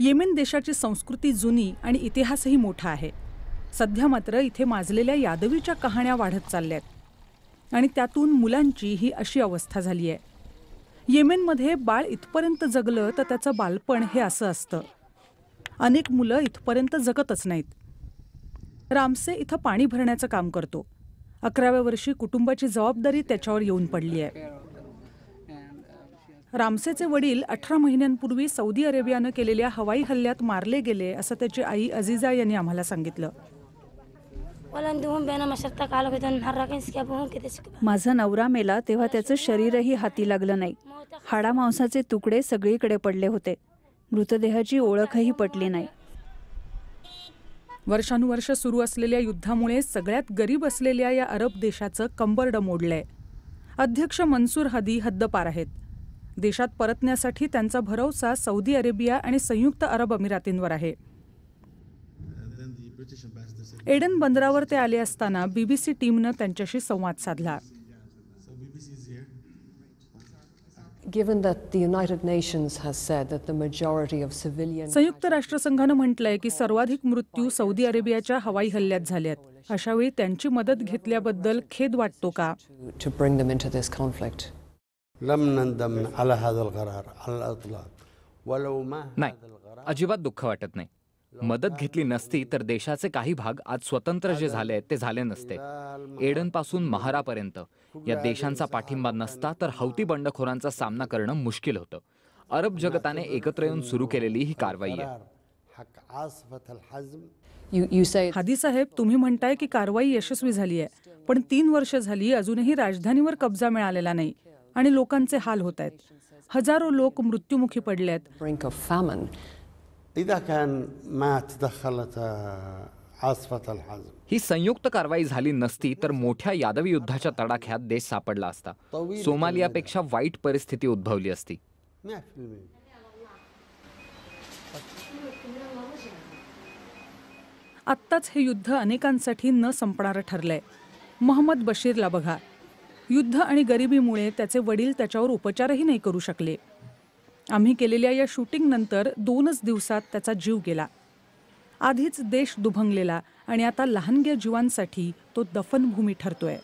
Yemen देशाची संस्कृती जुनी आणि इतिहासही मोठा आहे सध्या मात्र इथे माजलेल्या यादवीच्या कहाण्या वाढत चालल्यात आणि त्यातून मुलांची ही अशी अवस्था झाली आहे येमेनमध्ये बाळ इथपर्यंत जगलं तर त्याचं बालपण हे असं असतं अनेक मुलं इथपर्यंत जगतच नाहीत रामसे इथं पाणी भरण्याचं काम करतो अकराव्या वर्षी कुटुंबाची जबाबदारी त्याच्यावर येऊन पडली आहे रामसेचे वडील अठरा महिन्यांपूर्वी सौदी अरेबियानं केलेल्या हवाई हल्ल्यात मारले गेले असं त्याची आई अजिजा यांनी आम्हाला सांगितलं माझा नवरा मेला तेव्हा त्याचं शरीरही हाती लागलं नाही हाडा मांसाचे तुकडे सगळीकडे पडले होते मृतदेहाची ओळखही पटली नाही वर्षानुवर्ष सुरू असलेल्या युद्धामुळे सगळ्यात गरीब असलेल्या या अरब देशाचं कंबरडं मोडलंय अध्यक्ष मनसूर हदी हद्दपार आहेत देशात परतण्यासाठी त्यांचा भरवसा सौदी अरेबिया आणि संयुक्त अरब अमिरातींवर आहे एडन बंदरावर ते आले असताना बीबीसी टीमनं त्यांच्याशी संवाद साधला संयुक्त राष्ट्रसंघानं म्हटलंय की सर्वाधिक मृत्यू सौदी अरेबियाच्या हवाई हल्ल्यात झाल्यात अशावेळी त्यांची मदत घेतल्याबद्दल खेद वाटतो का लम नंदम अला हादल करार मा नाही अजिबात दुःख वाटत नाही मदत घेतली नसती तर देशाचे काही भाग आज स्वतंत्र जे झाले ते झाले नसते एडन पासून महारापर्यंत या देशांचा पाठिंबा नसता तर हौती बंडखोरांचा सामना करणं मुश्किल होतं अरब जगताने एकत्र येऊन सुरू केलेली ही कारवाई आहे हादी साहेब तुम्ही म्हणताय की कारवाई यशस्वी झाली आहे पण तीन वर्ष झाली अजूनही राजधानीवर कब्जा मिळालेला नाही आणि लोकांचे हाल होत आहेत हजारो लोक मृत्युमुखी पडले आहेत ही संयुक्त कारवाई झाली नसती तर मोठ्या यादवी युद्धाच्या तडाख्यात देश सापडला असता सोमालियापेक्षा वाईट परिस्थिती उद्भवली असती आत्ताच हे युद्ध अनेकांसाठी न संपणारं ठरलंय मोहम्मद बशीरला बघा युद्ध आणि गरिबीमुळे त्याचे वडील त्याच्यावर उपचारही नाही करू शकले आम्ही केलेल्या या शूटिंगनंतर दोनच दिवसात त्याचा जीव गेला आधीच देश दुभंगलेला आणि आता लहानग्या जीवांसाठी तो दफनभूमी ठरतोय